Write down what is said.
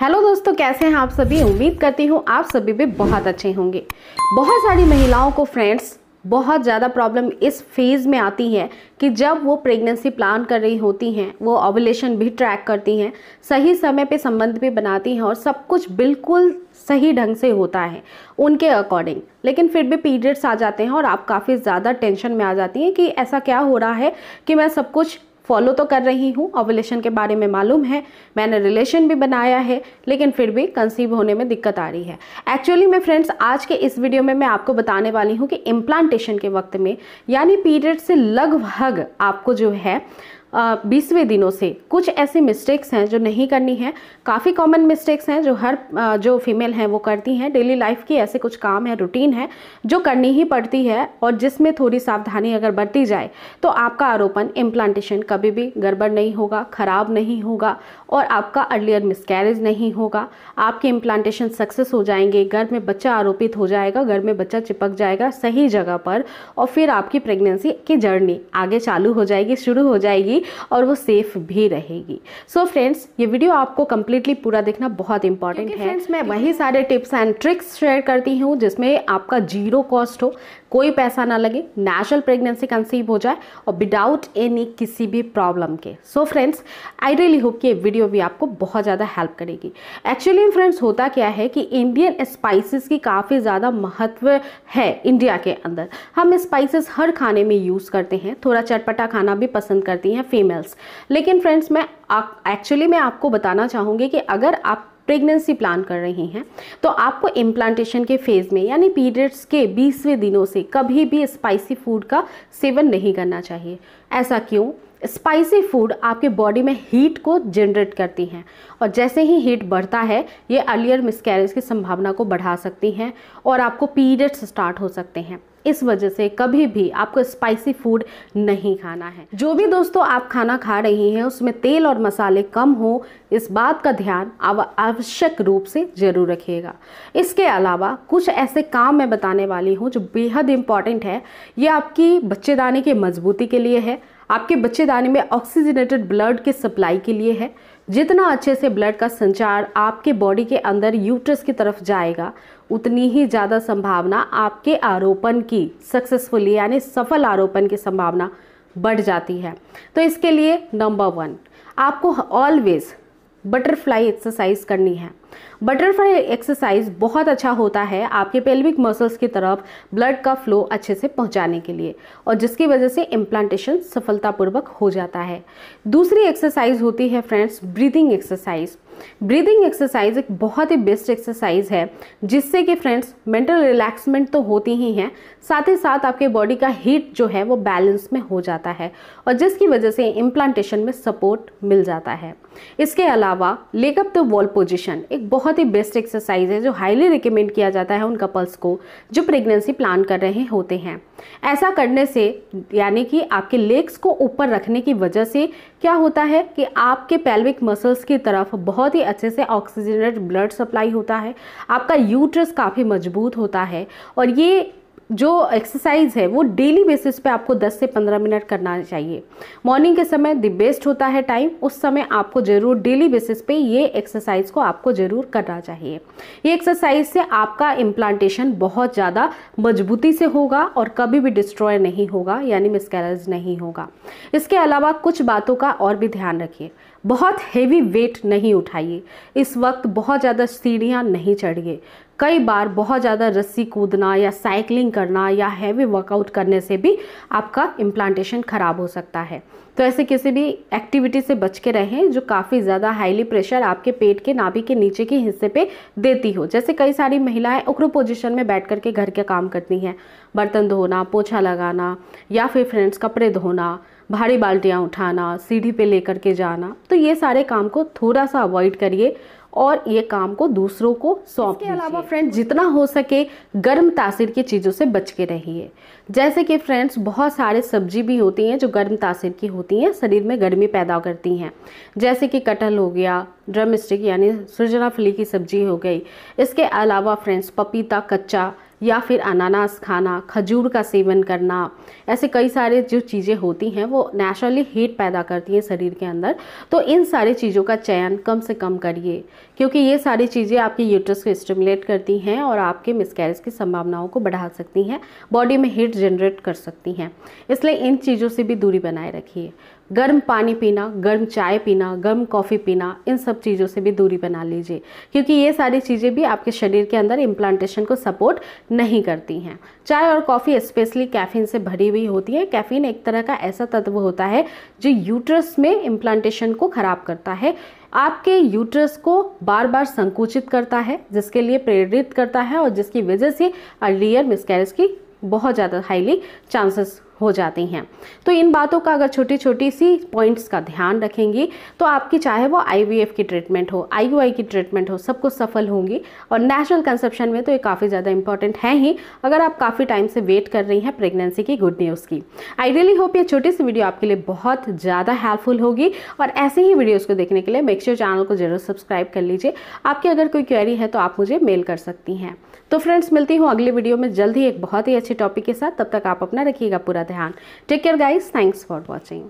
hello दोस्तों कैसे हैं आप सभी उम्मीद करती हूँ आप सभी भी बहुत अच्छे होंगे बहुत सारी महिलाओं को फ्रेंड्स बहुत ज़्यादा प्रॉब्लम इस फेज़ में आती है कि जब वो प्रेगनेंसी प्लान कर रही होती हैं वो ऑबुलेशन भी ट्रैक करती हैं सही समय पे संबंध भी बनाती हैं और सब कुछ बिल्कुल सही ढंग से होता है उनके अकॉर्डिंग लेकिन फिर भी पीरियड्स आ जाते हैं और आप काफ़ी ज़्यादा टेंशन में आ जाती हैं कि ऐसा क्या हो रहा है कि मैं सब कुछ फॉलो तो कर रही हूँ ओवलेशन के बारे में मालूम है मैंने रिलेशन भी बनाया है लेकिन फिर भी कंसीव होने में दिक्कत आ रही है एक्चुअली मैं फ्रेंड्स आज के इस वीडियो में मैं आपको बताने वाली हूँ कि इम्प्लांटेशन के वक्त में यानी पीरियड से लगभग आपको जो है बीसवें दिनों से कुछ ऐसी मिस्टेक्स हैं जो नहीं करनी है काफ़ी कॉमन मिस्टेक्स हैं जो हर आ, जो फीमेल हैं वो करती हैं डेली लाइफ की ऐसे कुछ काम हैं रूटीन है जो करनी ही पड़ती है और जिसमें थोड़ी सावधानी अगर बरती जाए तो आपका आरोपण इम्प्लांटेशन कभी भी गड़बड़ नहीं होगा ख़राब नहीं होगा और आपका अर्लियर मिसकैरेज नहीं होगा आपके इम्प्लांटेशन सक्सेस हो जाएंगे गर्भ में बच्चा आरोपित हो जाएगा गर्भ में बच्चा चिपक जाएगा सही जगह पर और फिर आपकी प्रेगनेंसी की जर्नी आगे चालू हो जाएगी शुरू हो जाएगी और वो सेफ भी रहेगी सो so फ्रेंड्स ये वीडियो आपको कम्प्लीटली पूरा देखना बहुत इंपॉर्टेंट है फ्रेंड्स मैं वही सारे टिप्स एंड ट्रिक्स शेयर करती हूँ जिसमें आपका जीरो कॉस्ट हो कोई पैसा ना लगे नेचुरल प्रेगनेंसी कंसीव हो जाए और विदाउट एनी किसी भी प्रॉब्लम के so friends I really hope कि ये वीडियो भी आपको बहुत ज़्यादा हेल्प करेगी एक्चुअली फ्रेंड्स होता क्या है कि इंडियन स्पाइसेस की काफ़ी ज़्यादा महत्व है इंडिया के अंदर हम स्पाइसेस हर खाने में यूज़ करते हैं थोड़ा चटपटा खाना भी पसंद करती हैं फीमेल्स लेकिन फ्रेंड्स मैं एक्चुअली मैं आपको बताना चाहूँगी कि अगर आप प्रेगनेंसी प्लान कर रही हैं तो आपको इम्प्लांटेशन के फेज़ में यानी पीरियड्स के बीसवें दिनों से कभी भी स्पाइसी फूड का सेवन नहीं करना चाहिए ऐसा क्यों स्पाइसी फूड आपके बॉडी में हीट को जनरेट करती हैं और जैसे ही हीट बढ़ता है ये अर्लियर मिसकैरेज की संभावना को बढ़ा सकती हैं और आपको पीरियड्स स्टार्ट हो सकते हैं इस वजह से कभी भी आपको स्पाइसी फूड नहीं खाना है जो भी तो दोस्तों आप खाना खा रही हैं उसमें तेल और मसाले कम हो इस बात का ध्यान आप आवश्यक रूप से जरूर रखिएगा इसके अलावा कुछ ऐसे काम मैं बताने वाली हूँ जो बेहद इंपॉर्टेंट है ये आपकी बच्चेदानी की मजबूती के लिए है आपके बच्चेदानी में ऑक्सीजनेटेड ब्लड की सप्लाई के लिए है जितना अच्छे से ब्लड का संचार आपके बॉडी के अंदर यूट्रस की तरफ जाएगा उतनी ही ज़्यादा संभावना आपके आरोपण की सक्सेसफुली यानी सफल आरोपण की संभावना बढ़ जाती है तो इसके लिए नंबर वन आपको ऑलवेज बटरफ्लाई एक्सरसाइज करनी है बटरफ्लाई एक्सरसाइज बहुत अच्छा होता है आपके पेल्विक मसल्स की तरफ ब्लड का फ्लो अच्छे से पहुंचाने के लिए और जिसकी वजह से इम्प्लांटेशन सफलतापूर्वक हो जाता है दूसरी एक्सरसाइज होती है friends breathing exercise breathing exercise एक बहुत ही बेस्ट एक्सरसाइज है जिससे कि फ्रेंड्स मेंटल रिलैक्समेंट तो होती ही हैं साथ ही साथ आपके बॉडी का हीट जो है वो बैलेंस में हो जाता है और जिसकी वजह से इम्प्लांटेशन में सपोर्ट मिल जाता है इसके अलावा लेकअप द वॉल पोजिशन एक बहुत ही बेस्ट एक्सरसाइज है जो हाईली रिकमेंड किया जाता है उन कपल्स को जो प्रेगनेंसी प्लान कर रहे होते हैं ऐसा करने से यानी कि आपके लेग्स को ऊपर रखने की वजह से क्या होता है कि आपके पैल्विक मसल्स की तरफ बहुत ही अच्छे से ऑक्सीजनेट ब्लड सप्लाई होता है आपका यूट्रस काफ़ी मजबूत होता है और ये जो एक्सरसाइज है वो डेली बेसिस पे आपको 10 से 15 मिनट करना चाहिए मॉर्निंग के समय द बेस्ट होता है टाइम उस समय आपको ज़रूर डेली बेसिस पे ये एक्सरसाइज को आपको ज़रूर करना चाहिए ये एक्सरसाइज से आपका इम्प्लांटेशन बहुत ज़्यादा मजबूती से होगा और कभी भी डिस्ट्रॉय नहीं होगा यानी मिसकैरेज नहीं होगा इसके अलावा कुछ बातों का और भी ध्यान रखिए बहुत हेवी वेट नहीं उठाइए इस वक्त बहुत ज़्यादा सीढ़ियाँ नहीं चढ़िए कई बार बहुत ज़्यादा रस्सी कूदना या साइकिलिंग करना या हैवी वर्कआउट करने से भी आपका इम्प्लांटेशन ख़राब हो सकता है तो ऐसे किसी भी एक्टिविटी से बच के रहें जो काफ़ी ज़्यादा हाईली प्रेशर आपके पेट के नाभि के नीचे के हिस्से पे देती हो जैसे कई सारी महिलाएं उग्र पोजीशन में बैठ करके घर के काम करती हैं बर्तन धोना पोछा लगाना या फिर फ्रेंड्स कपड़े धोना भारी बाल्टियाँ उठाना सीढ़ी पे लेकर के जाना तो ये सारे काम को थोड़ा सा अवॉइड करिए और ये काम को दूसरों को सौंप इसके अलावा फ्रेंड्स जितना हो सके गर्म तासीर की चीज़ों से बच के रहिए जैसे कि फ्रेंड्स बहुत सारे सब्जी भी होती हैं जो गर्म तासीर की होती हैं शरीर में गर्मी पैदा करती हैं जैसे कि कटहल हो गया ड्रम स्टिक यानी फली की सब्जी हो गई इसके अलावा फ्रेंड्स पपीता कच्चा या फिर अनानास खाना खजूर का सेवन करना ऐसे कई सारे जो चीज़ें होती हैं वो नेचुरली हीट पैदा करती हैं शरीर के अंदर तो इन सारी चीज़ों का चयन कम से कम करिए क्योंकि ये सारी चीज़ें आपके यूट्रस को स्टिमुलेट करती हैं और आपके मिसकैरेज की संभावनाओं को बढ़ा सकती हैं बॉडी में हीट जनरेट कर सकती हैं इसलिए इन चीज़ों से भी दूरी बनाए रखिए गर्म पानी पीना गर्म चाय पीना गर्म कॉफ़ी पीना इन सब चीज़ों से भी दूरी बना लीजिए क्योंकि ये सारी चीज़ें भी आपके शरीर के अंदर इम्प्लांटेशन को सपोर्ट नहीं करती हैं चाय और कॉफ़ी स्पेशली कैफीन से भरी हुई होती है कैफीन एक तरह का ऐसा तत्व होता है जो यूट्रस में इम्प्लांटेशन को ख़राब करता है आपके यूट्रस को बार बार संकुचित करता है जिसके लिए प्रेरित करता है और जिसकी वजह से अर्लियर मिसकैरेज की बहुत ज़्यादा हाईली चांसेस हो जाती हैं तो इन बातों का अगर छोटी छोटी सी पॉइंट्स का ध्यान रखेंगी तो आपकी चाहे वो आईवीएफ की ट्रीटमेंट हो आईयूआई की ट्रीटमेंट हो सब कुछ सफल होंगी और नेशनल कंसेप्शन में तो ये काफ़ी ज़्यादा इंपॉर्टेंट है ही अगर आप काफ़ी टाइम से वेट कर रही हैं प्रेगनेंसी की गुड न्यूज़ की आई रियली होप ये छोटी सी वीडियो आपके लिए बहुत ज़्यादा हेल्पफुल होगी और ऐसे ही वीडियोज़ को देखने के लिए मेक्श्योर चैनल को जरूर सब्सक्राइब कर लीजिए आपकी अगर कोई क्वेरी है तो आप मुझे मेल कर सकती हैं तो फ्रेंड्स मिलती हूँ अगले वीडियो में जल्द ही एक बहुत ही अच्छे टॉपिक के साथ तब तक आप अपना रखिएगा पूरा ध्यान take care guys thanks for watching